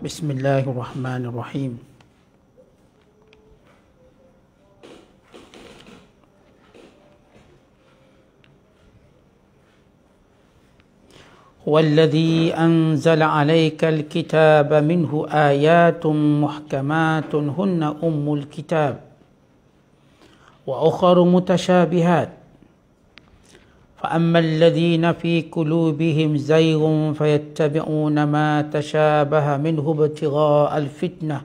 بسم الله الرحمن الرحيم هو الذي أنزل عليك الكتاب منه آيات محكمات هن أم الكتاب وأخر متشابهات فأما الذين في قلوبهم زيغ فيتبعون ما تشابه منه ابتغاء الفتنة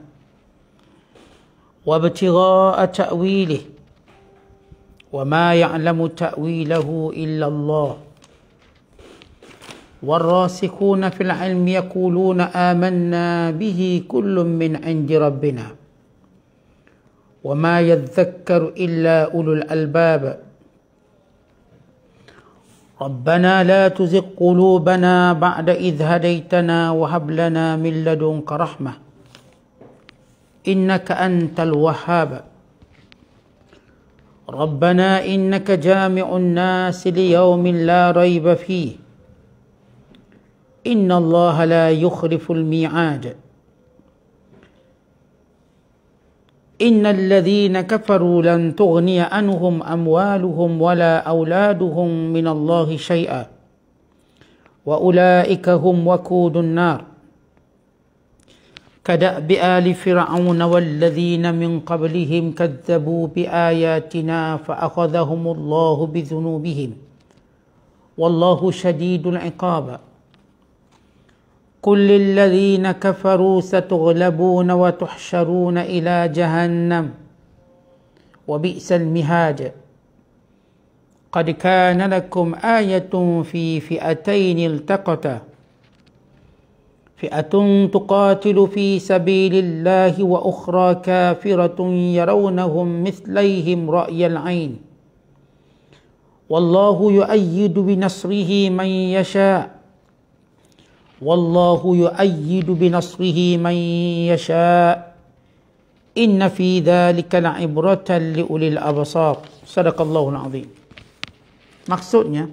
وابتغاء تأويله وما يعلم تأويله إلا الله والراسخون في العلم يقولون آمنا به كل من عند ربنا وما يذكر إلا أولو الألباب ربنا لا تزغ قلوبنا بعد إذ هديتنا وهب لنا من لدنك رحمة إنك أنت الوهاب ربنا إنك جامع الناس ليوم لا ريب فيه إن الله لا يخلف الميعاد إن الذين كفروا لن تغني عنهم أموالهم ولا أولادهم من الله شيئا وأولئك هم وقود النار كدأب آل فرعون والذين من قبلهم كذبوا بآياتنا فأخذهم الله بذنوبهم والله شديد العقاب قل للذين كفروا ستغلبون وتحشرون الى جهنم وبئس المهاد قد كان لكم ايه في فئتين التقتا فئه تقاتل في سبيل الله واخرى كافره يرونهم مثليهم راي العين والله يؤيد بنصره من يشاء والله يؤيد بنصره من يشاء إن في ذلك لعبرة لأولي الأبصار صدق الله العظيم maksudnya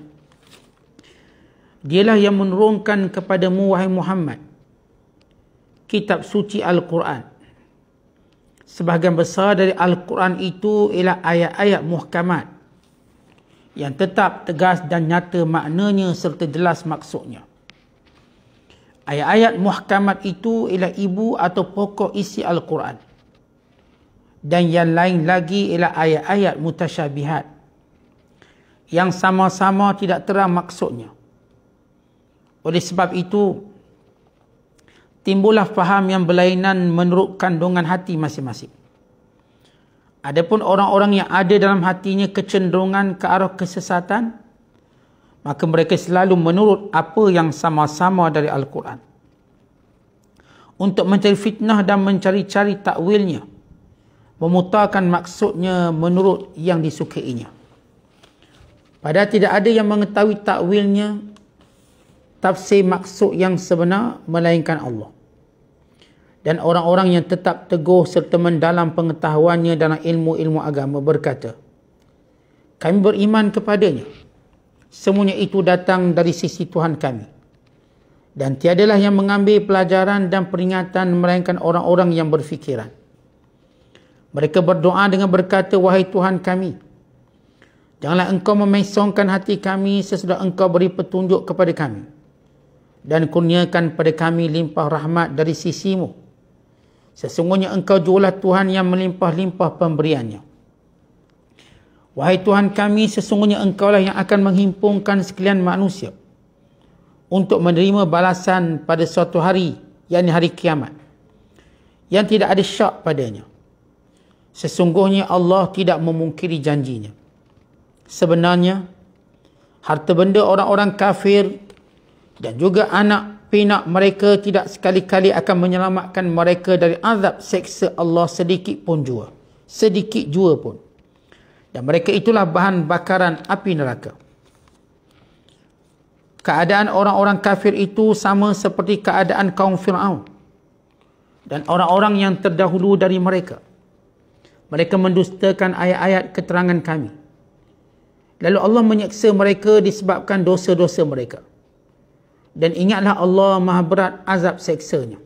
dialah yang menurunkan kepadamu wahai Muhammad kitab suci Al-Quran sebahagian besar dari Al-Quran itu ialah ayat-ayat muhkamat yang tetap tegas dan nyata maknanya serta jelas maksudnya ayat-ayat muhkamat itu ialah ibu atau pokok isi Al-Quran. Dan yang lain lagi ialah ayat-ayat mutasyabihat yang sama-sama tidak terang maksudnya. Oleh sebab itu, timbullah faham yang berlainan menurut kandungan hati masing-masing. Adapun orang-orang yang ada dalam hatinya kecenderungan ke arah kesesatan, maka mereka selalu menurut apa yang sama-sama dari Al-Quran. Untuk mencari fitnah dan mencari-cari takwilnya, memutarkan maksudnya menurut yang disukainya. Padahal tidak ada yang mengetahui takwilnya, tafsir maksud yang sebenar, melainkan Allah. Dan orang-orang yang tetap teguh serta mendalam pengetahuannya dalam ilmu-ilmu agama berkata, kami beriman kepadanya semuanya itu datang dari sisi Tuhan kami. Dan tiadalah yang mengambil pelajaran dan peringatan melainkan orang-orang yang berfikiran. Mereka berdoa dengan berkata, Wahai Tuhan kami, janganlah engkau memesongkan hati kami sesudah engkau beri petunjuk kepada kami. Dan kurniakan pada kami limpah rahmat dari sisimu. Sesungguhnya engkau jualah Tuhan yang melimpah-limpah pemberiannya. Wahai Tuhan kami, sesungguhnya engkau lah yang akan menghimpungkan sekalian manusia untuk menerima balasan pada suatu hari, yakni hari kiamat, yang tidak ada syak padanya. Sesungguhnya Allah tidak memungkiri janjinya. Sebenarnya, harta benda orang-orang kafir dan juga anak pinak mereka tidak sekali-kali akan menyelamatkan mereka dari azab seksa Allah sedikit pun jua. Sedikit jua pun dan mereka itulah bahan bakaran api neraka. Keadaan orang-orang kafir itu sama seperti keadaan kaum Fir'aun dan orang-orang yang terdahulu dari mereka. Mereka mendustakan ayat-ayat keterangan kami. Lalu Allah menyeksa mereka disebabkan dosa-dosa mereka. Dan ingatlah Allah maha berat azab seksanya.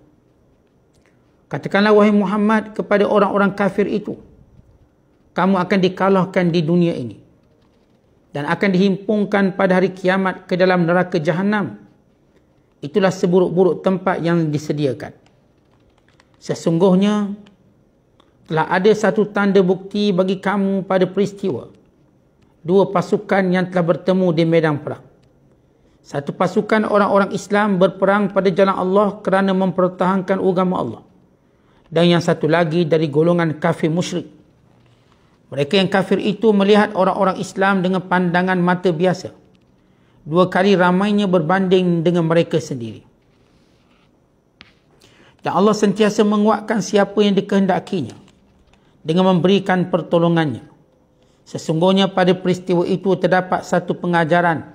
Katakanlah wahai Muhammad kepada orang-orang kafir itu kamu akan dikalahkan di dunia ini dan akan dihimpungkan pada hari kiamat ke dalam neraka jahanam itulah seburuk-buruk tempat yang disediakan sesungguhnya telah ada satu tanda bukti bagi kamu pada peristiwa dua pasukan yang telah bertemu di medan perang satu pasukan orang-orang Islam berperang pada jalan Allah kerana mempertahankan agama Allah dan yang satu lagi dari golongan kafir musyrik mereka yang kafir itu melihat orang-orang Islam dengan pandangan mata biasa. Dua kali ramainya berbanding dengan mereka sendiri. Dan Allah sentiasa menguatkan siapa yang dikehendakinya dengan memberikan pertolongannya. Sesungguhnya pada peristiwa itu terdapat satu pengajaran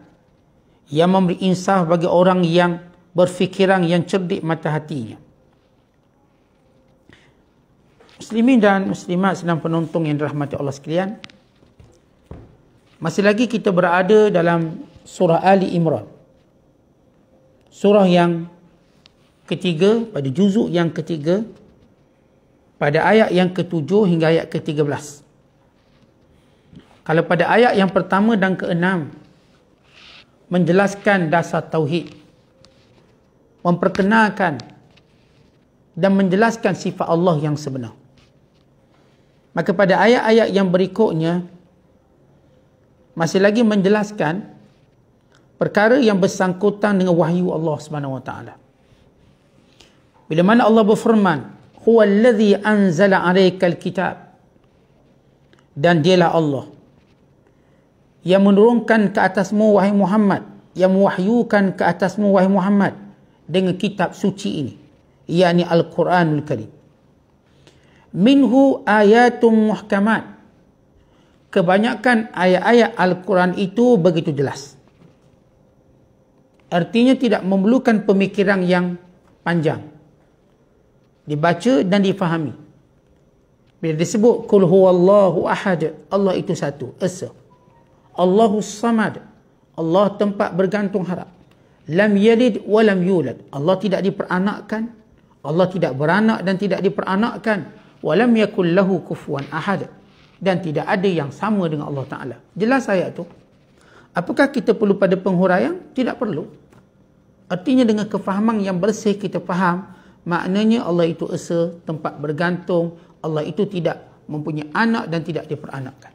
yang memberi insaf bagi orang yang berfikiran yang cerdik mata hatinya. Muslimin dan muslimat senang penonton yang dirahmati Allah sekalian. Masih lagi kita berada dalam surah Ali Imran. Surah yang ketiga, pada juzuk yang ketiga, pada ayat yang ketujuh hingga ayat ketiga belas. Kalau pada ayat yang pertama dan keenam, menjelaskan dasar tauhid, memperkenalkan dan menjelaskan sifat Allah yang sebenar. Maka pada ayat-ayat yang berikutnya masih lagi menjelaskan perkara yang bersangkutan dengan wahyu Allah Subhanahu Wa Taala. Bila mana Allah berfirman, "Huwa allazi anzala 'alaikal kitab." Dan dialah Allah yang menurunkan ke atasmu wahai Muhammad, yang mewahyukan ke atasmu wahai Muhammad dengan kitab suci ini, yakni Al-Quranul Karim minhu ayatum muhkamat. Kebanyakan ayat-ayat Al-Quran itu begitu jelas. Artinya tidak memerlukan pemikiran yang panjang. Dibaca dan difahami. Bila disebut kul huwallahu ahad, Allah itu satu, esa. Allahu samad, Allah tempat bergantung harap. Lam yalid wa lam yulad. Allah tidak diperanakkan. Allah tidak beranak dan tidak diperanakkan walam yakul lahu kufuwan ahad dan tidak ada yang sama dengan Allah Taala. Jelas ayat tu. Apakah kita perlu pada penghuraian? Tidak perlu. Artinya dengan kefahaman yang bersih kita faham maknanya Allah itu esa, tempat bergantung, Allah itu tidak mempunyai anak dan tidak diperanakkan.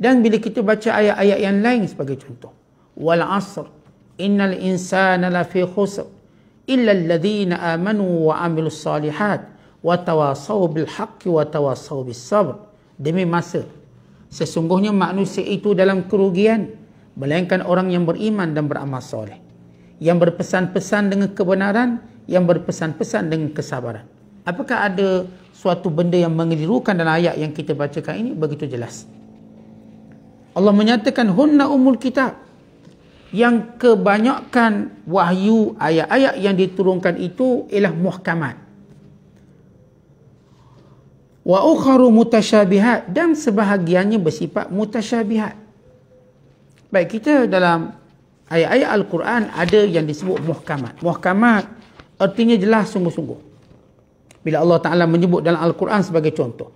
Dan bila kita baca ayat-ayat yang lain sebagai contoh, wal asr innal insana lafi khusr illa alladhina amanu wa amilus salihat wa tawasaw bil haqqi wa tawasaw bis sabr demi masa sesungguhnya manusia itu dalam kerugian melainkan orang yang beriman dan beramal soleh yang berpesan-pesan dengan kebenaran yang berpesan-pesan dengan kesabaran apakah ada suatu benda yang mengelirukan dalam ayat yang kita bacakan ini begitu jelas Allah menyatakan hunna umul kitab yang kebanyakan wahyu ayat-ayat yang diturunkan itu ialah muhkamat wa ukharu mutasyabihat dan sebahagiannya bersifat mutasyabihat. Baik, kita dalam ayat-ayat Al-Quran ada yang disebut muhkamat. Muhkamat artinya jelas sungguh-sungguh. Bila Allah Ta'ala menyebut dalam Al-Quran sebagai contoh.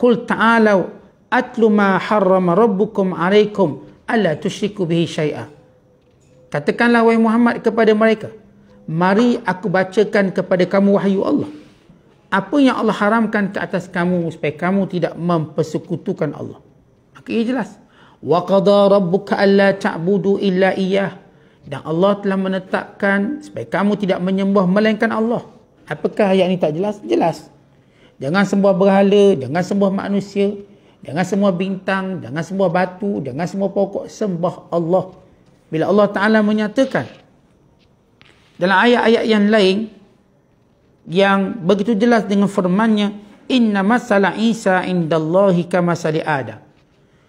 Qul ta'ala atlu ma harrama rabbukum alaikum ala tushriku bihi syai'a. Katakanlah wahai Muhammad kepada mereka. Mari aku bacakan kepada kamu wahyu Allah apa yang Allah haramkan ke atas kamu supaya kamu tidak mempersekutukan Allah. Maka ia jelas. Wa qada rabbuka alla ta'budu illa iyyah. Dan Allah telah menetapkan supaya kamu tidak menyembah melainkan Allah. Apakah ayat ini tak jelas? Jelas. Jangan sembah berhala, jangan sembah manusia, jangan sembah bintang, jangan sembah batu, jangan sembah pokok, sembah Allah. Bila Allah Ta'ala menyatakan dalam ayat-ayat yang lain, yang begitu jelas dengan firman-Nya inna masala Isa indallahi kama sali Adam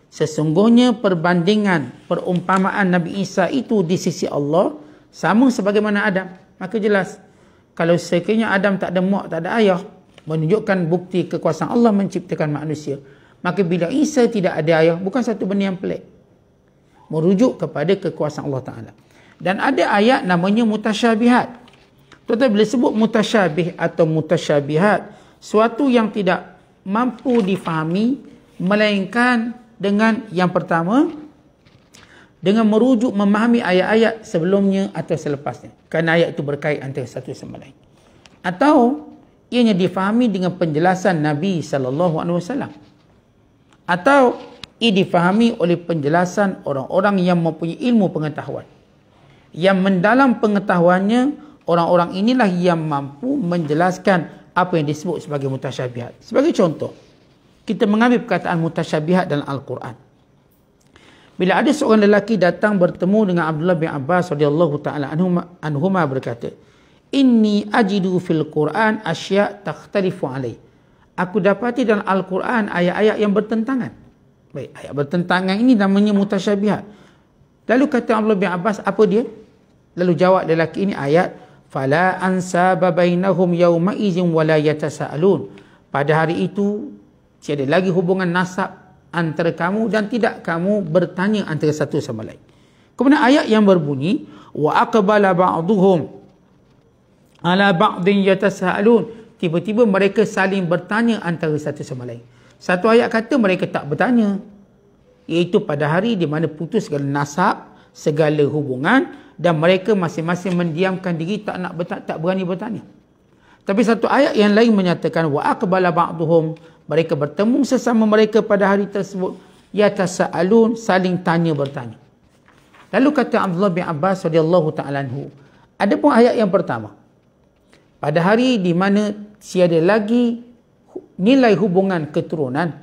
sesungguhnya perbandingan perumpamaan Nabi Isa itu di sisi Allah sama sebagaimana Adam maka jelas kalau sekiranya Adam tak ada muak tak ada ayah menunjukkan bukti kekuasaan Allah menciptakan manusia maka bila Isa tidak ada ayah bukan satu benda yang pelik merujuk kepada kekuasaan Allah Taala dan ada ayat namanya mutasyabihat Tuan-tuan bila sebut mutasyabih atau mutasyabihat Suatu yang tidak mampu difahami Melainkan dengan yang pertama Dengan merujuk memahami ayat-ayat sebelumnya atau selepasnya Kerana ayat itu berkait antara satu sama lain Atau ianya difahami dengan penjelasan Nabi SAW Atau ia difahami oleh penjelasan orang-orang yang mempunyai ilmu pengetahuan Yang mendalam pengetahuannya orang-orang inilah yang mampu menjelaskan apa yang disebut sebagai mutasyabihat. Sebagai contoh, kita mengambil perkataan mutasyabihat dalam Al-Quran. Bila ada seorang lelaki datang bertemu dengan Abdullah bin Abbas radhiyallahu taala anhu ma berkata, "Inni ajidu fil Quran asya' takhtalifu alai." Aku dapati dalam Al-Quran ayat-ayat yang bertentangan. Baik, ayat bertentangan ini namanya mutasyabihat. Lalu kata Abdullah bin Abbas, apa dia? Lalu jawab lelaki ini ayat fala ansa bainahum yawma izin wala yatasaalun pada hari itu tiada lagi hubungan nasab antara kamu dan tidak kamu bertanya antara satu sama lain kemudian ayat yang berbunyi wa aqbala ba'dhum ala ba'din yatasaalun tiba-tiba mereka saling bertanya antara satu sama lain satu ayat kata mereka tak bertanya iaitu pada hari di mana putus segala nasab segala hubungan dan mereka masing-masing mendiamkan diri tak nak bertanya tak berani bertanya. Tapi satu ayat yang lain menyatakan wa aqbala ba'dhum mereka bertemu sesama mereka pada hari tersebut yatasaalun saling tanya bertanya. Lalu kata Abdullah bin Abbas radhiyallahu ta'ala anhu, adapun ayat yang pertama. Pada hari di mana tiada lagi nilai hubungan keturunan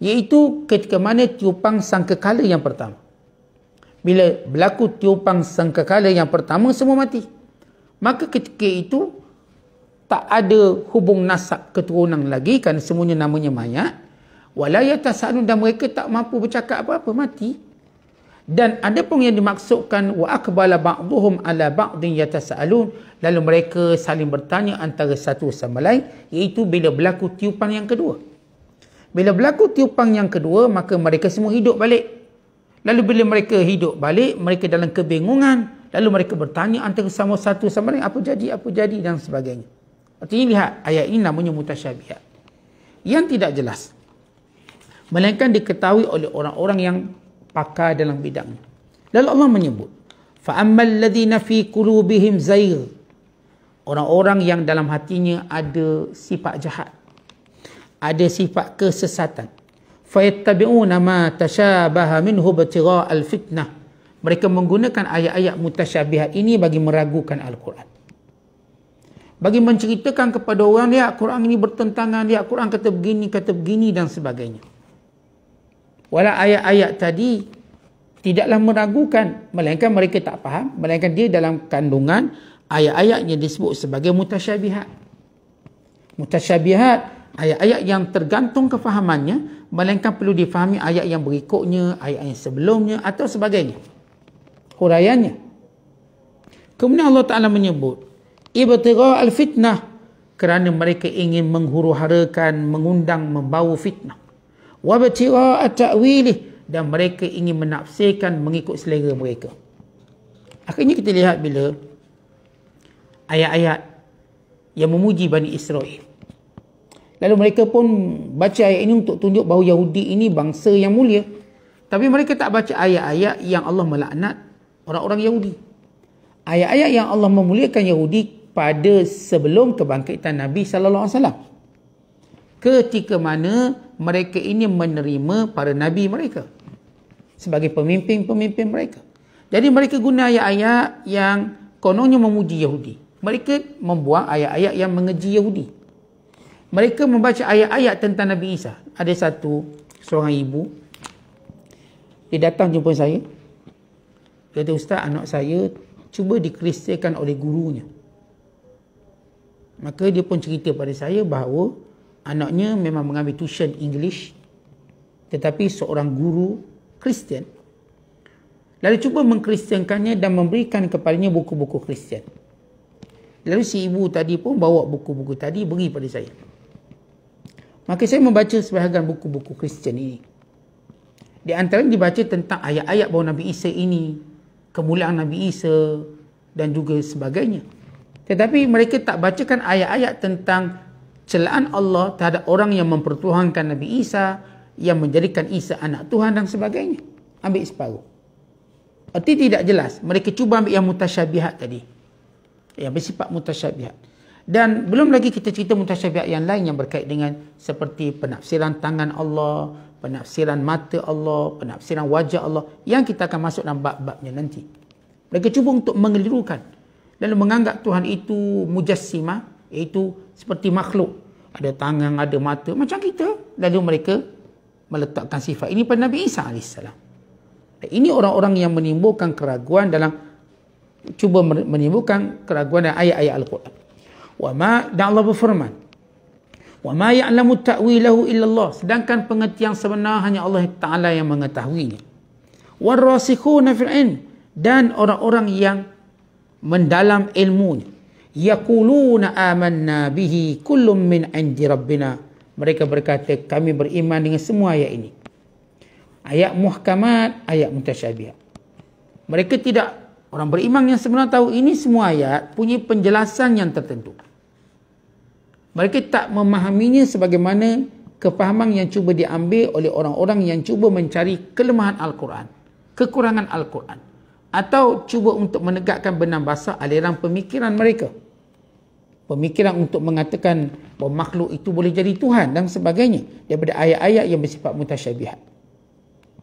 iaitu ketika mana tiupang sangkakala yang pertama bila berlaku tiupan sangkakala yang pertama semua mati maka ketika itu tak ada hubung nasab keturunan lagi kerana semuanya namanya mayat walaya tasanun dan mereka tak mampu bercakap apa-apa mati dan ada pun yang dimaksudkan wa akbala ba'dhum ala ba'din yatasalun lalu mereka saling bertanya antara satu sama lain iaitu bila berlaku tiupan yang kedua bila berlaku tiupan yang kedua maka mereka semua hidup balik Lalu bila mereka hidup balik, mereka dalam kebingungan. Lalu mereka bertanya antara sama satu sama lain, apa jadi, apa jadi dan sebagainya. Artinya lihat, ayat ini namanya mutasyabihat. Yang tidak jelas. Melainkan diketahui oleh orang-orang yang pakar dalam bidang. Lalu Allah menyebut, فَأَمَّا الَّذِينَ فِي قُلُوبِهِمْ زَيْرٍ Orang-orang yang dalam hatinya ada sifat jahat. Ada sifat kesesatan fayattabi'una ma tashabaha minhu batira al-fitnah. Mereka menggunakan ayat-ayat mutasyabihat ini bagi meragukan Al-Quran. Bagi menceritakan kepada orang, ya Quran ini bertentangan, ya Quran kata begini, kata begini dan sebagainya. Walau ayat-ayat tadi tidaklah meragukan, melainkan mereka tak faham, melainkan dia dalam kandungan ayat ayatnya disebut sebagai mutasyabihat. Mutasyabihat, ayat-ayat yang tergantung kefahamannya, melainkan perlu difahami ayat yang berikutnya, ayat yang sebelumnya atau sebagainya. Huraiannya. Kemudian Allah Ta'ala menyebut, Ibtiqa al-fitnah kerana mereka ingin menghuruharakan, mengundang, membawa fitnah. Wabtiqa al-ta'wilih dan mereka ingin menafsirkan mengikut selera mereka. Akhirnya kita lihat bila ayat-ayat yang memuji Bani Israel. Lalu mereka pun baca ayat ini untuk tunjuk bahawa Yahudi ini bangsa yang mulia. Tapi mereka tak baca ayat-ayat yang Allah melaknat orang-orang Yahudi. Ayat-ayat yang Allah memuliakan Yahudi pada sebelum kebangkitan Nabi sallallahu alaihi wasallam. Ketika mana mereka ini menerima para nabi mereka sebagai pemimpin-pemimpin mereka. Jadi mereka guna ayat-ayat yang kononnya memuji Yahudi. Mereka membuang ayat-ayat yang mengeji Yahudi. Mereka membaca ayat-ayat tentang Nabi Isa. Ada satu seorang ibu. Dia datang jumpa saya. Dia kata, Ustaz, anak saya cuba dikristikan oleh gurunya. Maka dia pun cerita pada saya bahawa anaknya memang mengambil tuition English. Tetapi seorang guru Kristian. Lalu cuba mengkristiankannya dan memberikan kepadanya buku-buku Kristian. Lalu si ibu tadi pun bawa buku-buku tadi beri pada saya. Maka saya membaca sebahagian buku-buku Kristian ini. Di antara dibaca tentang ayat-ayat bahawa Nabi Isa ini, kemuliaan Nabi Isa dan juga sebagainya. Tetapi mereka tak bacakan ayat-ayat tentang celaan Allah terhadap orang yang mempertuhankan Nabi Isa, yang menjadikan Isa anak Tuhan dan sebagainya. Ambil separuh. Arti tidak jelas. Mereka cuba ambil yang mutasyabihat tadi. Yang bersifat mutasyabihat. Dan belum lagi kita cerita mutasyabihat yang lain yang berkait dengan seperti penafsiran tangan Allah, penafsiran mata Allah, penafsiran wajah Allah yang kita akan masuk dalam bab-babnya nanti. Mereka cuba untuk mengelirukan lalu menganggap Tuhan itu mujassimah, iaitu seperti makhluk. Ada tangan, ada mata, macam kita. Lalu mereka meletakkan sifat ini pada Nabi Isa AS. Ini orang-orang yang menimbulkan keraguan dalam cuba menimbulkan keraguan dalam ayat-ayat Al-Quran. Wama dan Allah berfirman. Wama ya'lamu ta'wilahu illa Allah. Sedangkan pengertian sebenar hanya Allah Ta'ala yang mengetahuinya. Warasikhuna fil ilm dan orang-orang yang mendalam ilmunya. Yaquluna amanna bihi kullum min indi rabbina. Mereka berkata kami beriman dengan semua ayat ini. Ayat muhkamat, ayat mutasyabihat. Mereka tidak orang beriman yang sebenar tahu ini semua ayat punya penjelasan yang tertentu. Mereka tak memahaminya sebagaimana kefahaman yang cuba diambil oleh orang-orang yang cuba mencari kelemahan Al-Quran. Kekurangan Al-Quran. Atau cuba untuk menegakkan benang basah aliran pemikiran mereka. Pemikiran untuk mengatakan bahawa makhluk itu boleh jadi Tuhan dan sebagainya. Daripada ayat-ayat yang bersifat mutasyabihat.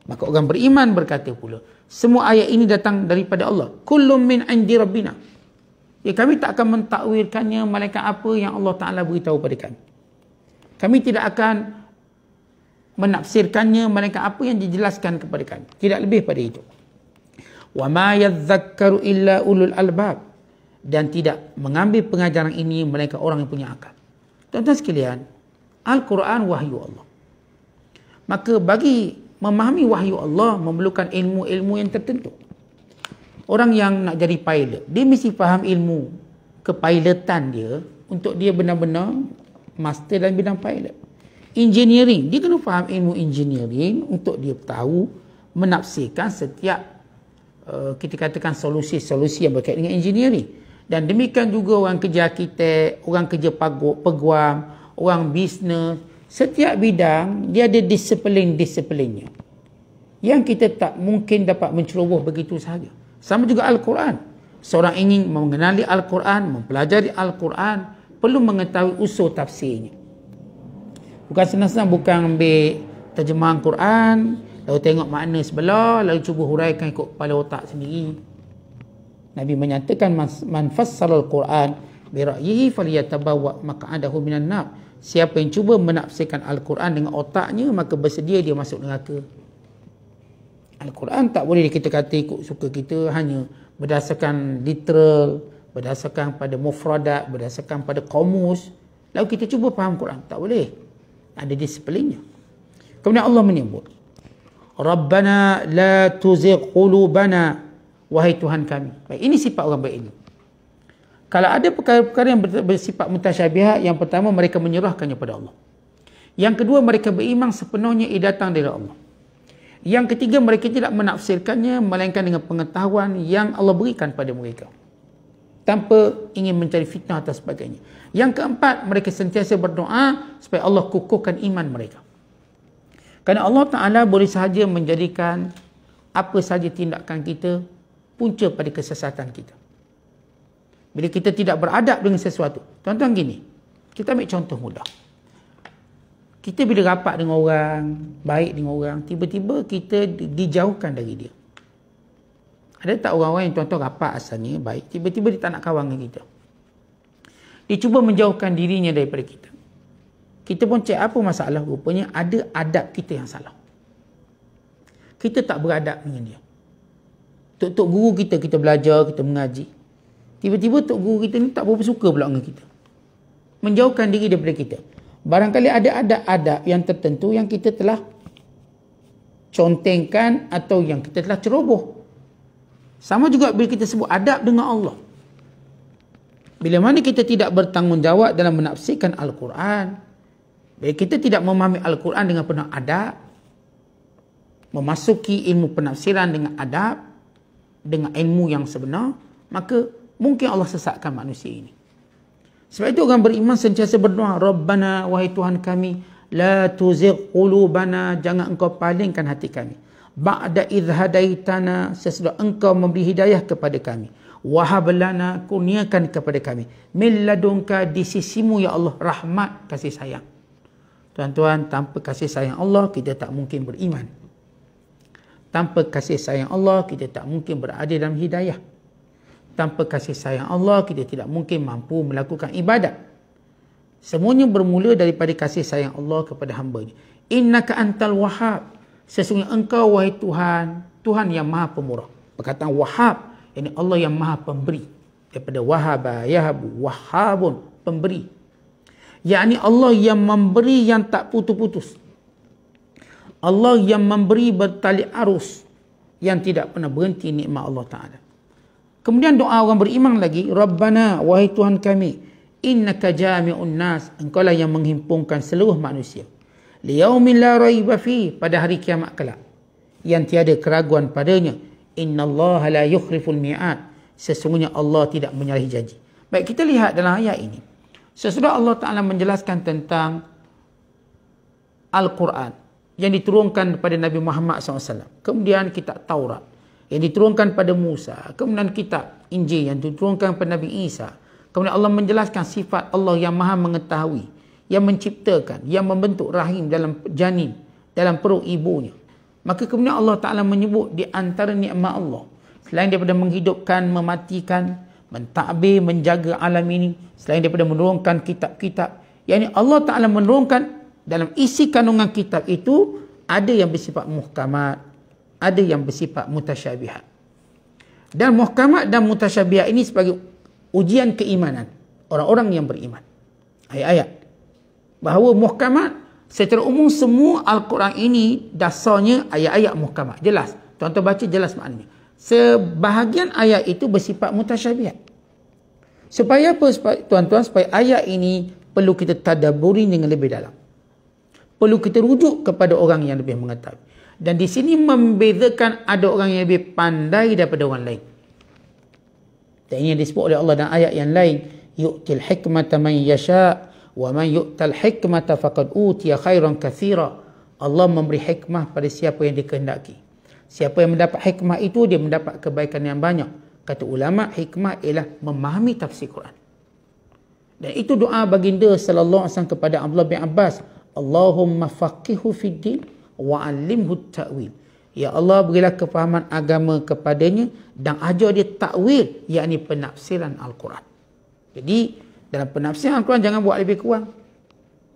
Maka orang beriman berkata pula, semua ayat ini datang daripada Allah. Kullum min indi rabbina. Ya, kami tak akan mentakwilkannya malaikat apa yang Allah Ta'ala beritahu pada kami. Kami tidak akan menafsirkannya malaikat apa yang dijelaskan kepada kami. Tidak lebih pada itu. Wa ma yadhakkaru illa ulul albab. Dan tidak mengambil pengajaran ini mereka orang yang punya akal. Tuan-tuan sekalian, Al-Quran wahyu Allah. Maka bagi memahami wahyu Allah memerlukan ilmu-ilmu yang tertentu orang yang nak jadi pilot, dia mesti faham ilmu kepilotan dia untuk dia benar-benar master dalam bidang pilot. Engineering, dia kena faham ilmu engineering untuk dia tahu menafsirkan setiap uh, kita katakan solusi-solusi yang berkaitan dengan engineering. Dan demikian juga orang kerja arkitek, orang kerja pagok, peguam, orang bisnes, setiap bidang dia ada disiplin-disiplinnya. Yang kita tak mungkin dapat menceroboh begitu sahaja. Sama juga Al-Quran. Seorang ingin mengenali Al-Quran, mempelajari Al-Quran, perlu mengetahui usul tafsirnya. Bukan senang-senang, bukan ambil terjemahan Quran, lalu tengok makna sebelah, lalu cuba huraikan ikut kepala otak sendiri. Nabi menyatakan man fassal al-Quran bi ra'yihi falyatabawwa maq'adahu minan nar. Siapa yang cuba menafsirkan al-Quran dengan otaknya maka bersedia dia masuk neraka. Al-Quran tak boleh kita kata ikut suka kita hanya berdasarkan literal, berdasarkan pada mufradat, berdasarkan pada komus. Lalu kita cuba faham Quran. Tak boleh. Ada disiplinnya. Kemudian Allah menyebut. Rabbana la tuzir qulubana. Wahai Tuhan kami. Baik, ini sifat orang baik ini. Kalau ada perkara-perkara yang bersifat mutasyabihat, yang pertama mereka menyerahkannya pada Allah. Yang kedua mereka beriman sepenuhnya ia datang dari Allah. Yang ketiga mereka tidak menafsirkannya melainkan dengan pengetahuan yang Allah berikan pada mereka. Tanpa ingin mencari fitnah atau sebagainya. Yang keempat mereka sentiasa berdoa supaya Allah kukuhkan iman mereka. Karena Allah Taala boleh sahaja menjadikan apa sahaja tindakan kita punca pada kesesatan kita. Bila kita tidak beradab dengan sesuatu. Tuan-tuan gini. Kita ambil contoh mudah kita bila rapat dengan orang, baik dengan orang, tiba-tiba kita dijauhkan dari dia. Ada tak orang-orang yang contoh tuan rapat asalnya, baik, tiba-tiba dia tak nak kawan dengan kita. Dia cuba menjauhkan dirinya daripada kita. Kita pun cek apa masalah, rupanya ada adab kita yang salah. Kita tak beradab dengan dia. Tok-tok guru kita, kita belajar, kita mengaji. Tiba-tiba tok guru kita ni tak berapa suka pula dengan kita. Menjauhkan diri daripada kita. Barangkali ada ada adab yang tertentu yang kita telah contengkan atau yang kita telah ceroboh. Sama juga bila kita sebut adab dengan Allah. Bila mana kita tidak bertanggungjawab dalam menafsirkan Al-Quran. Bila kita tidak memahami Al-Quran dengan penuh adab. Memasuki ilmu penafsiran dengan adab. Dengan ilmu yang sebenar. Maka mungkin Allah sesatkan manusia ini. Sebab itu orang beriman sentiasa berdoa, Rabbana wahai Tuhan kami, la tuzigh qulubana, jangan engkau palingkan hati kami. Ba'da idh hadaitana, sesudah engkau memberi hidayah kepada kami. Wahab lana, kurniakan kepada kami. Min ladunka di sisimu ya Allah, rahmat kasih sayang. Tuan-tuan, tanpa kasih sayang Allah, kita tak mungkin beriman. Tanpa kasih sayang Allah, kita tak mungkin berada dalam hidayah tanpa kasih sayang Allah kita tidak mungkin mampu melakukan ibadat. Semuanya bermula daripada kasih sayang Allah kepada hamba-Nya. Innaka antal wahhab. Sesungguhnya engkau wahai Tuhan, Tuhan yang Maha Pemurah. Perkataan wahhab ini Allah yang Maha Pemberi daripada wahaba yahabu wahhabun pemberi. Yaani Allah yang memberi yang tak putus-putus. Allah yang memberi bertali arus yang tidak pernah berhenti nikmat Allah Taala. Kemudian doa orang beriman lagi, Rabbana wahai Tuhan kami, innaka jami'un nas, engkau lah yang menghimpunkan seluruh manusia. Liyaumin la raiba fi pada hari kiamat kelak. Yang tiada keraguan padanya, Inna Allah la yukhriful mi'ad. Sesungguhnya Allah tidak menyalahi janji. Baik, kita lihat dalam ayat ini. Sesudah Allah Ta'ala menjelaskan tentang Al-Quran yang diturunkan kepada Nabi Muhammad SAW. Kemudian kitab Taurat yang diturunkan pada Musa, kemudian kitab Injil yang diturunkan pada Nabi Isa. Kemudian Allah menjelaskan sifat Allah yang Maha mengetahui, yang menciptakan, yang membentuk rahim dalam janin, dalam perut ibunya. Maka kemudian Allah Taala menyebut di antara nikmat Allah selain daripada menghidupkan, mematikan, mentadbir, menjaga alam ini, selain daripada menurunkan kitab-kitab, yakni Allah Taala menurunkan dalam isi kandungan kitab itu ada yang bersifat muhkamat, ada yang bersifat mutasyabihat. Dan muhkamat dan mutasyabihat ini sebagai ujian keimanan orang-orang yang beriman. Ayat-ayat. Bahawa muhkamat secara umum semua Al-Quran ini dasarnya ayat-ayat muhkamat. Jelas. tuan-tuan baca jelas maknanya. Sebahagian ayat itu bersifat mutasyabihat. Supaya apa tuan-tuan? Supaya ayat ini perlu kita tadaburi dengan lebih dalam. Perlu kita rujuk kepada orang yang lebih mengetahui. Dan di sini membezakan ada orang yang lebih pandai daripada orang lain. Dan ini disebut oleh Allah dalam ayat yang lain. Yu'til hikmata man yasha' wa man yu'tal hikmata faqad utiya khairan kathira. Allah memberi hikmah pada siapa yang dikehendaki. Siapa yang mendapat hikmah itu, dia mendapat kebaikan yang banyak. Kata ulama, hikmah ialah memahami tafsir Quran. Dan itu doa baginda sallallahu alaihi wasallam kepada Abdullah bin Abbas. Allahumma faqihu fid din wa'allimhu ta'wil. Ya Allah berilah kefahaman agama kepadanya dan ajar dia ta'wil, yakni penafsiran Al-Quran. Jadi, dalam penafsiran Al-Quran, jangan buat lebih kurang.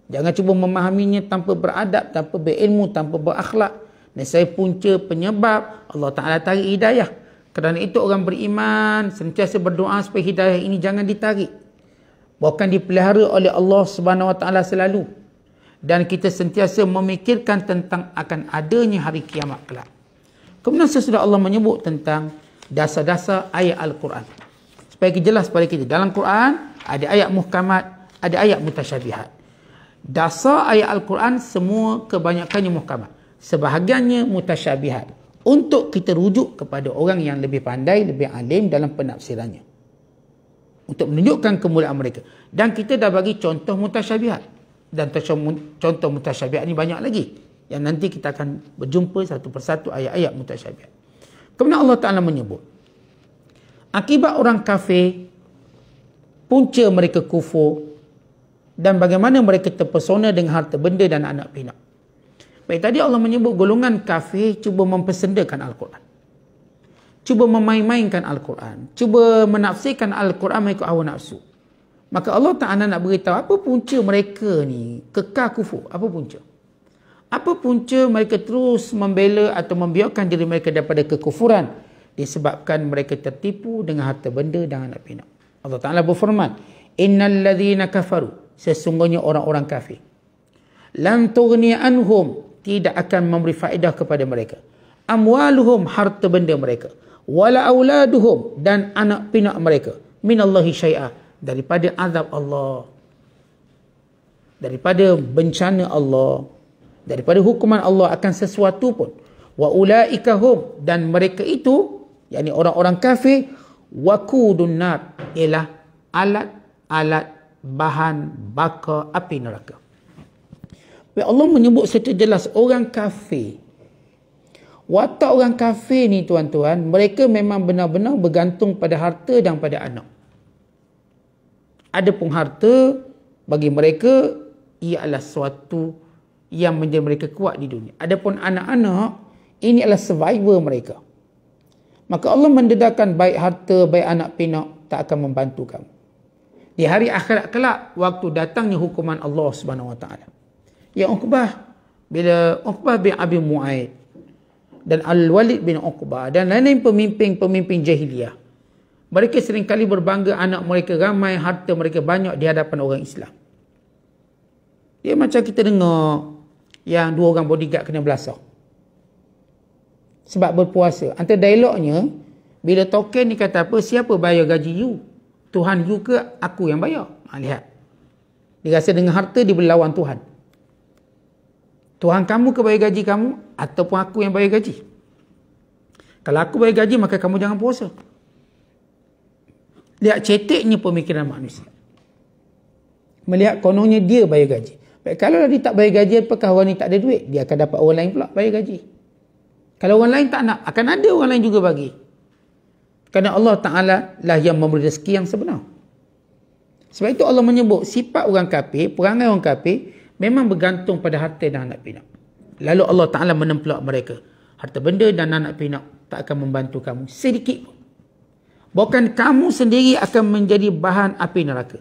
Jangan cuba memahaminya tanpa beradab, tanpa berilmu, tanpa berakhlak. Dan saya punca penyebab Allah Ta'ala tarik hidayah. Kerana itu orang beriman, sentiasa berdoa supaya hidayah ini jangan ditarik. Bahkan dipelihara oleh Allah Subhanahu selalu dan kita sentiasa memikirkan tentang akan adanya hari kiamat kelak. Kemudian sesudah Allah menyebut tentang dasar-dasar ayat Al-Quran. Supaya kita jelas kepada kita, dalam Quran ada ayat muhkamat, ada ayat mutasyabihat. Dasar ayat Al-Quran semua kebanyakannya muhkamat. Sebahagiannya mutasyabihat. Untuk kita rujuk kepada orang yang lebih pandai, lebih alim dalam penafsirannya. Untuk menunjukkan kemuliaan mereka. Dan kita dah bagi contoh mutasyabihat dan contoh mutasyabihat ini banyak lagi yang nanti kita akan berjumpa satu persatu ayat-ayat mutasyabihat. Kemudian Allah Taala menyebut akibat orang kafir punca mereka kufur dan bagaimana mereka terpesona dengan harta benda dan anak pinak. Baik tadi Allah menyebut golongan kafir cuba mempersendakan al-Quran. Cuba memain-mainkan al-Quran, cuba menafsirkan al-Quran mengikut hawa nafsu. Maka Allah Ta'ala nak beritahu apa punca mereka ni kekal kufur. Apa punca? Apa punca mereka terus membela atau membiarkan diri mereka daripada kekufuran disebabkan mereka tertipu dengan harta benda dan anak pinak. Allah Ta'ala berfirman, Innal ladhina kafaru, sesungguhnya orang-orang kafir. Lanturni anhum, tidak akan memberi faedah kepada mereka. Amwaluhum, harta benda mereka. Wala awladuhum, dan anak pinak mereka. Minallahi syai'ah, daripada azab Allah daripada bencana Allah daripada hukuman Allah akan sesuatu pun wa ulaika hum dan mereka itu yakni orang-orang kafir waqudun nar ialah alat-alat bahan bakar api neraka Ya Allah menyebut secara jelas orang kafir. Watak orang kafir ni tuan-tuan, mereka memang benar-benar bergantung pada harta dan pada anak ada pun harta bagi mereka ia adalah suatu yang menjadi mereka kuat di dunia. Adapun anak-anak ini adalah survivor mereka. Maka Allah mendedahkan baik harta, baik anak pinak tak akan membantu kamu. Di hari akhirat kelak, waktu datangnya hukuman Allah Subhanahu SWT. Yang Uqbah, bila Uqbah bin Abi Mu'aid dan Al-Walid bin Uqbah dan lain-lain pemimpin-pemimpin jahiliah. Mereka seringkali berbangga anak mereka ramai, harta mereka banyak di hadapan orang Islam. Dia ya, macam kita dengar yang dua orang bodyguard kena belasah. Sebab berpuasa. Antara dialognya, bila token ni kata apa, siapa bayar gaji you? Tuhan you ke aku yang bayar? Ha, lihat. Dia rasa dengan harta dia berlawan Tuhan. Tuhan kamu ke bayar gaji kamu ataupun aku yang bayar gaji? Kalau aku bayar gaji maka kamu jangan puasa. Lihat ceteknya pemikiran manusia. Melihat kononnya dia bayar gaji. Baik, kalau dia tak bayar gaji, apakah orang ni tak ada duit? Dia akan dapat orang lain pula bayar gaji. Kalau orang lain tak nak, akan ada orang lain juga bagi. Kerana Allah Ta'ala lah yang memberi rezeki yang sebenar. Sebab itu Allah menyebut sifat orang kafir, perangai orang kafir memang bergantung pada harta dan anak pinak. Lalu Allah Ta'ala menempelak mereka. Harta benda dan anak pinak tak akan membantu kamu sedikit pun. Bahkan kamu sendiri akan menjadi bahan api neraka.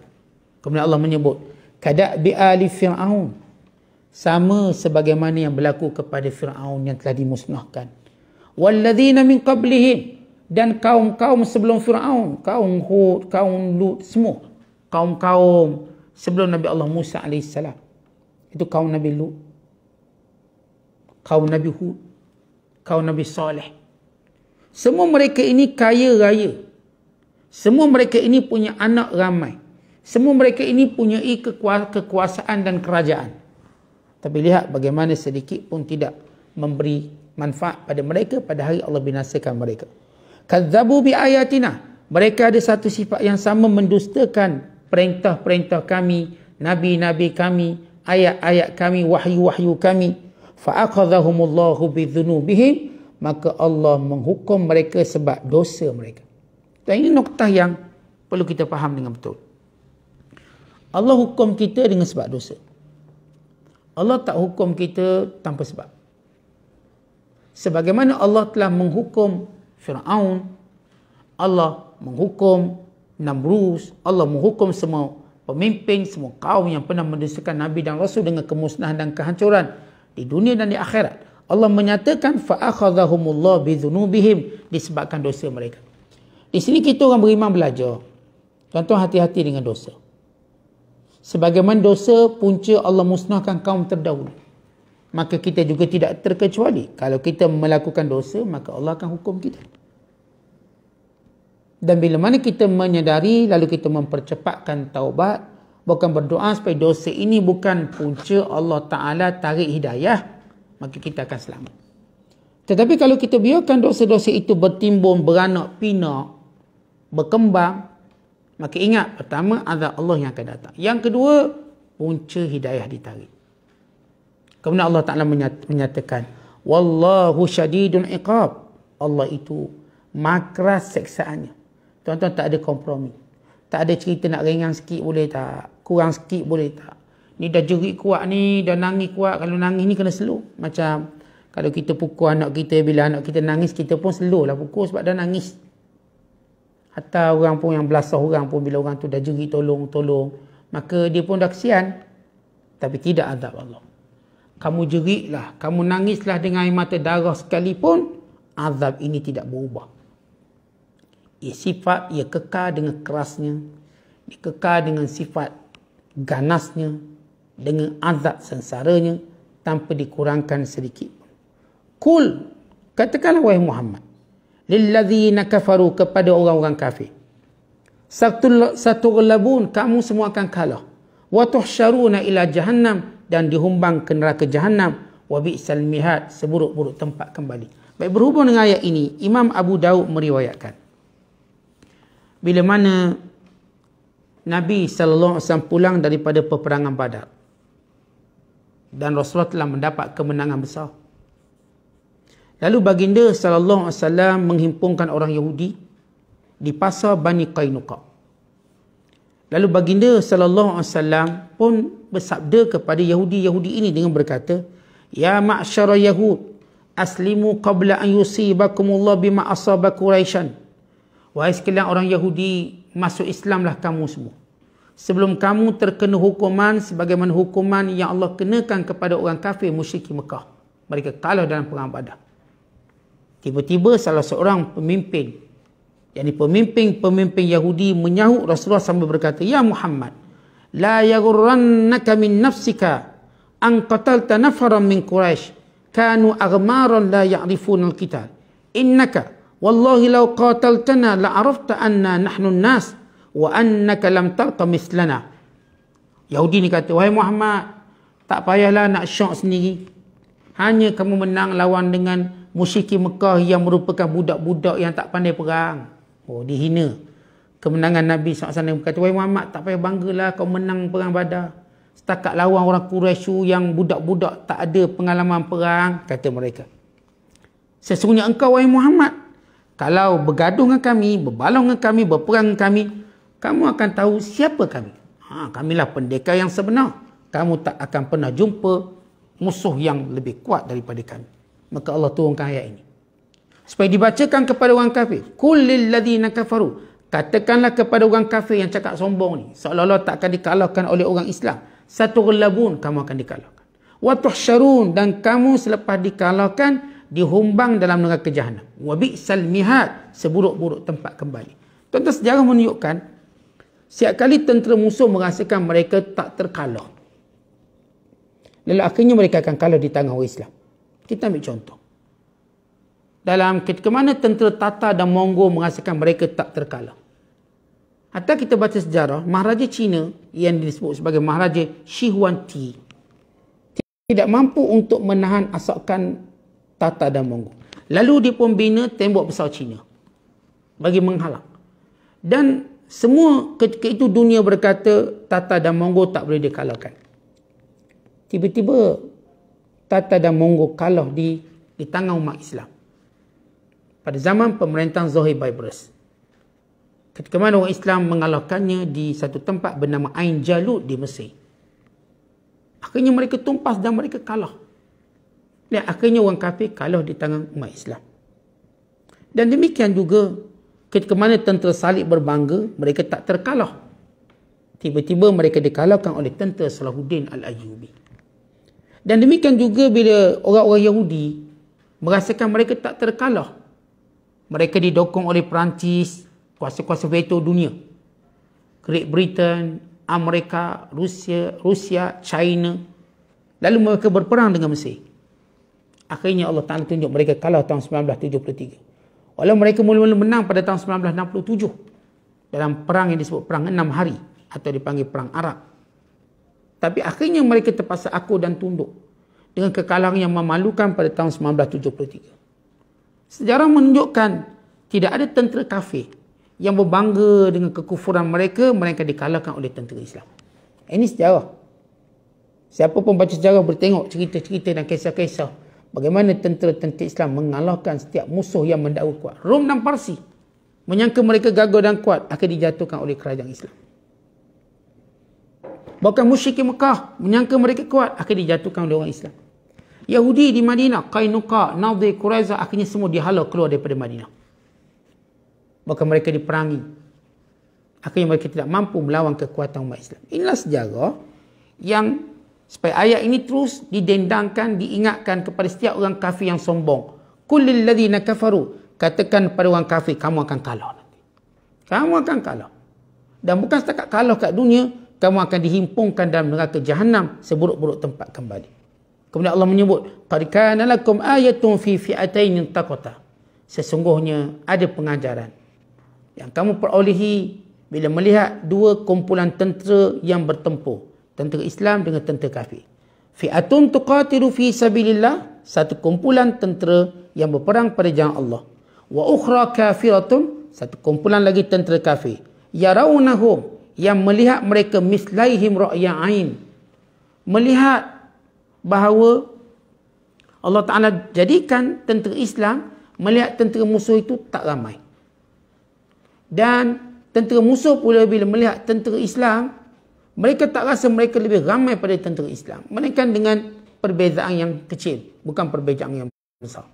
Kemudian Allah menyebut. Kadak bi'ali fir'aun. Sama sebagaimana yang berlaku kepada fir'aun yang telah dimusnahkan. Walladzina min qablihim. Dan kaum-kaum sebelum fir'aun. Kaum Hud, kaum Lut, semua. Kaum-kaum sebelum Nabi Allah Musa AS. Itu kaum Nabi Lut. Kaum Nabi Hud. Kaum Nabi Saleh. Semua mereka ini kaya raya. Semua mereka ini punya anak ramai. Semua mereka ini punya kekuasaan dan kerajaan. Tapi lihat bagaimana sedikit pun tidak memberi manfaat pada mereka pada hari Allah binasakan mereka. Kadzabu bi ayatina. Mereka ada satu sifat yang sama mendustakan perintah-perintah kami, nabi-nabi kami, ayat-ayat kami, wahyu-wahyu kami. Fa akhadhahumullahu bi dhunubihim. Maka Allah menghukum mereka sebab dosa mereka. Dan ini noktah yang perlu kita faham dengan betul. Allah hukum kita dengan sebab dosa. Allah tak hukum kita tanpa sebab. Sebagaimana Allah telah menghukum Fir'aun, Allah menghukum Namrus, Allah menghukum semua pemimpin, semua kaum yang pernah mendesakan Nabi dan Rasul dengan kemusnahan dan kehancuran di dunia dan di akhirat. Allah menyatakan fa'akhadhahumullah bidhunubihim disebabkan dosa mereka. Di sini kita orang beriman belajar. Tuan-tuan hati-hati dengan dosa. Sebagaimana dosa punca Allah musnahkan kaum terdahulu. Maka kita juga tidak terkecuali. Kalau kita melakukan dosa, maka Allah akan hukum kita. Dan bila mana kita menyadari, lalu kita mempercepatkan taubat, bukan berdoa supaya dosa ini bukan punca Allah Ta'ala tarik hidayah, maka kita akan selamat. Tetapi kalau kita biarkan dosa-dosa itu bertimbun, beranak, pinak, berkembang maka ingat pertama ada Allah yang akan datang yang kedua punca hidayah ditarik kemudian Allah Taala menyatakan wallahu syadidul iqab Allah itu makras seksaannya tuan-tuan tak ada kompromi tak ada cerita nak ringan sikit boleh tak kurang sikit boleh tak ni dah jerit kuat ni dah nangis kuat kalau nangis ni kena slow macam kalau kita pukul anak kita bila anak kita nangis kita pun slow lah pukul sebab dah nangis Hatta orang pun yang belasah orang pun bila orang tu dah jerit tolong, tolong. Maka dia pun dah kesian. Tapi tidak ada Allah. Kamu jeritlah, kamu nangislah dengan air mata darah sekalipun, azab ini tidak berubah. Ia sifat, ia kekal dengan kerasnya. Ia kekal dengan sifat ganasnya. Dengan azab sengsaranya. Tanpa dikurangkan sedikit. Kul, katakanlah wahai Muhammad lilladzina kafaru kepada orang-orang kafir. Satu satu labun kamu semua akan kalah. Wa tuhsyaruna ila jahannam dan dihumbang ke neraka jahannam wa bi'sal mihad seburuk-buruk tempat kembali. Baik berhubung dengan ayat ini, Imam Abu Daud meriwayatkan. Bila mana Nabi sallallahu alaihi wasallam pulang daripada peperangan Badar dan Rasulullah telah mendapat kemenangan besar. Lalu baginda sallallahu alaihi wasallam menghimpunkan orang Yahudi di pasar Bani Qainuqa. Lalu baginda sallallahu alaihi wasallam pun bersabda kepada Yahudi-Yahudi ini dengan berkata, "Ya ma'syara Yahud, aslimu qabla an Allah bima asaba Quraisyan." Wahai sekalian orang Yahudi, masuk Islamlah kamu semua. Sebelum kamu terkena hukuman sebagaimana hukuman yang Allah kenakan kepada orang kafir musyrik Mekah. Mereka kalah dalam perang Badar. Tiba-tiba salah seorang pemimpin. Yani pemimpin-pemimpin Yahudi menyahut Rasulullah sambil berkata, Ya Muhammad, La yagurrannaka min nafsika an qatalta nafaran min Quraish kanu agmaran la ya'rifuna al-qital. Innaka wallahi law qataltana la'arafta anna nahnu an-nas wa annaka lam talqa mislana. Yahudi ni kata, "Wahai Muhammad, tak payahlah nak syok sendiri. Hanya kamu menang lawan dengan musyriki Mekah yang merupakan budak-budak yang tak pandai perang. Oh, dihina. Kemenangan Nabi SAW berkata, Wai Muhammad, tak payah banggalah kau menang perang badar. Setakat lawan orang Quraisy yang budak-budak tak ada pengalaman perang, kata mereka. Sesungguhnya engkau, Wai Muhammad, kalau bergaduh dengan kami, berbalong dengan kami, berperang dengan kami, kamu akan tahu siapa kami. Ha, kamilah pendekar yang sebenar. Kamu tak akan pernah jumpa musuh yang lebih kuat daripada kami maka Allah turunkan ayat ini supaya dibacakan kepada orang kafir kulil ladina kafaru katakanlah kepada orang kafir yang cakap sombong ni seolah-olah tak akan dikalahkan oleh orang Islam satu gelabun kamu akan dikalahkan wa syarun dan kamu selepas dikalahkan dihumbang dalam neraka jahanam wa bi'sal seburuk-buruk tempat kembali tuan-tuan sejarah menunjukkan setiap kali tentera musuh merasakan mereka tak terkalah lalu akhirnya mereka akan kalah di tangan orang Islam kita ambil contoh. Dalam ketika mana tentera Tata dan Monggo merasakan mereka tak terkalah. Atau kita baca sejarah, Maharaja Cina yang disebut sebagai Maharaja Shi Huan Ti tidak mampu untuk menahan asalkan Tata dan Monggo. Lalu dia pun bina tembok besar Cina bagi menghalang. Dan semua ketika itu dunia berkata Tata dan Monggo tak boleh dikalahkan. Tiba-tiba Tata dan Mongo kalah di di tangan umat Islam. Pada zaman pemerintahan Zohi Baibres. Ketika mana orang Islam mengalahkannya di satu tempat bernama Ain Jalut di Mesir. Akhirnya mereka tumpas dan mereka kalah. Dan akhirnya orang kafir kalah di tangan umat Islam. Dan demikian juga ketika mana tentera salib berbangga, mereka tak terkalah. Tiba-tiba mereka dikalahkan oleh tentera Salahuddin Al-Ayubi. Dan demikian juga bila orang-orang Yahudi merasakan mereka tak terkalah. Mereka didokong oleh Perancis, kuasa-kuasa veto dunia. Great Britain, Amerika, Rusia, Rusia, China. Lalu mereka berperang dengan Mesir. Akhirnya Allah Ta'ala tunjuk mereka kalah tahun 1973. Walau mereka mula-mula menang pada tahun 1967. Dalam perang yang disebut Perang Enam Hari. Atau dipanggil Perang Arab. Tapi akhirnya mereka terpaksa aku dan tunduk dengan kekalahan yang memalukan pada tahun 1973. Sejarah menunjukkan tidak ada tentera kafir yang berbangga dengan kekufuran mereka mereka dikalahkan oleh tentera Islam. Ini sejarah. Siapa pun baca sejarah bertengok cerita-cerita dan kisah-kisah bagaimana tentera-tentera Islam mengalahkan setiap musuh yang mendakwa kuat. Rom dan Parsi menyangka mereka gagal dan kuat akan dijatuhkan oleh kerajaan Islam. Bahkan musyrik Mekah menyangka mereka kuat. Akhirnya dijatuhkan oleh orang Islam. Yahudi di Madinah, Kainuka, Nadhi, Quraizah, akhirnya semua dihalau keluar daripada Madinah. Bahkan mereka diperangi. Akhirnya mereka tidak mampu melawan kekuatan umat Islam. Inilah sejarah yang supaya ayat ini terus didendangkan, diingatkan kepada setiap orang kafir yang sombong. Kulil ladhina kafaru. Katakan kepada orang kafir, kamu akan kalah nanti. Kamu akan kalah. Dan bukan setakat kalah kat dunia, kamu akan dihimpungkan dalam neraka jahanam seburuk-buruk tempat kembali. Kemudian Allah menyebut, "Qad kana lakum ayatun fi fi'atayn taqata." Sesungguhnya ada pengajaran yang kamu perolehi bila melihat dua kumpulan tentera yang bertempur, tentera Islam dengan tentera kafir. Fi'atun tuqatilu fi sabilillah, satu kumpulan tentera yang berperang pada jalan Allah. Wa ukhra kafiratun, satu kumpulan lagi tentera kafir. Yarawnahum, yang melihat mereka mislaihim ra'ya ain melihat bahawa Allah Taala jadikan tentera Islam melihat tentera musuh itu tak ramai dan tentera musuh pula bila melihat tentera Islam mereka tak rasa mereka lebih ramai pada tentera Islam melainkan dengan perbezaan yang kecil bukan perbezaan yang besar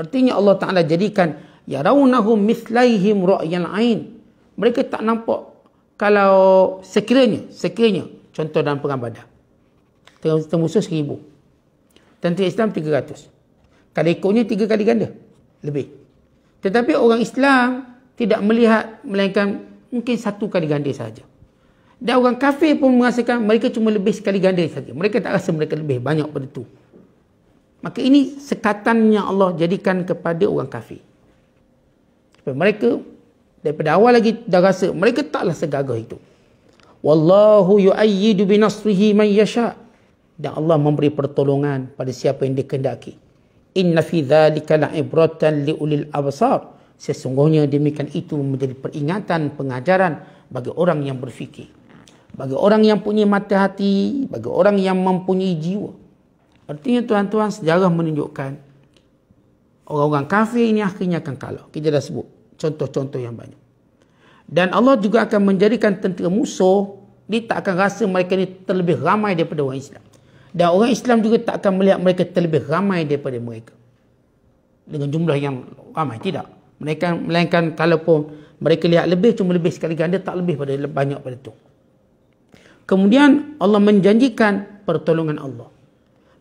artinya Allah Taala jadikan yarawnahum mislaihim ra'yal ain mereka tak nampak kalau sekiranya, sekiranya, contoh dalam perang badar. Tem seribu. Tentu Islam tiga ratus. Kalau ikutnya tiga kali ganda. Lebih. Tetapi orang Islam tidak melihat melainkan mungkin satu kali ganda saja. Dan orang kafir pun merasakan mereka cuma lebih sekali ganda saja. Mereka tak rasa mereka lebih banyak pada itu. Maka ini sekatan yang Allah jadikan kepada orang kafir. Supaya mereka Daripada awal lagi dah rasa mereka taklah segagah itu. Wallahu yu'ayyidu binasrihi man yasha' dan Allah memberi pertolongan pada siapa yang dikehendaki. Inna fi dhalika la'ibratan liulil absar. Sesungguhnya demikian itu menjadi peringatan pengajaran bagi orang yang berfikir. Bagi orang yang punya mata hati, bagi orang yang mempunyai jiwa. Artinya tuan-tuan sejarah menunjukkan orang-orang kafir ini akhirnya akan kalah. Kita dah sebut contoh-contoh yang banyak. Dan Allah juga akan menjadikan tentera musuh, dia tak akan rasa mereka ini terlebih ramai daripada orang Islam. Dan orang Islam juga tak akan melihat mereka terlebih ramai daripada mereka. Dengan jumlah yang ramai, tidak. Mereka melainkan kalaupun mereka lihat lebih, cuma lebih sekali ganda, tak lebih pada banyak pada itu. Kemudian Allah menjanjikan pertolongan Allah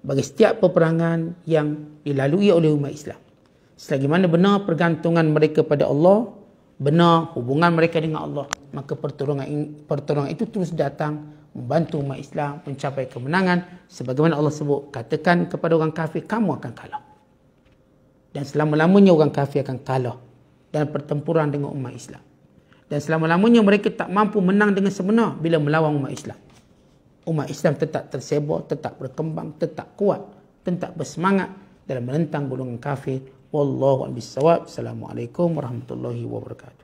bagi setiap peperangan yang dilalui oleh umat Islam. Selagi mana benar pergantungan mereka pada Allah, benar hubungan mereka dengan Allah, maka pertolongan pertolongan itu terus datang membantu umat Islam mencapai kemenangan sebagaimana Allah sebut katakan kepada orang kafir kamu akan kalah. Dan selama-lamanya orang kafir akan kalah dalam pertempuran dengan umat Islam. Dan selama-lamanya mereka tak mampu menang dengan sebenar bila melawan umat Islam. Umat Islam tetap tersebar, tetap berkembang, tetap kuat, tetap bersemangat dalam menentang golongan kafir Wallahu a'lam bissawab. warahmatullahi wabarakatuh.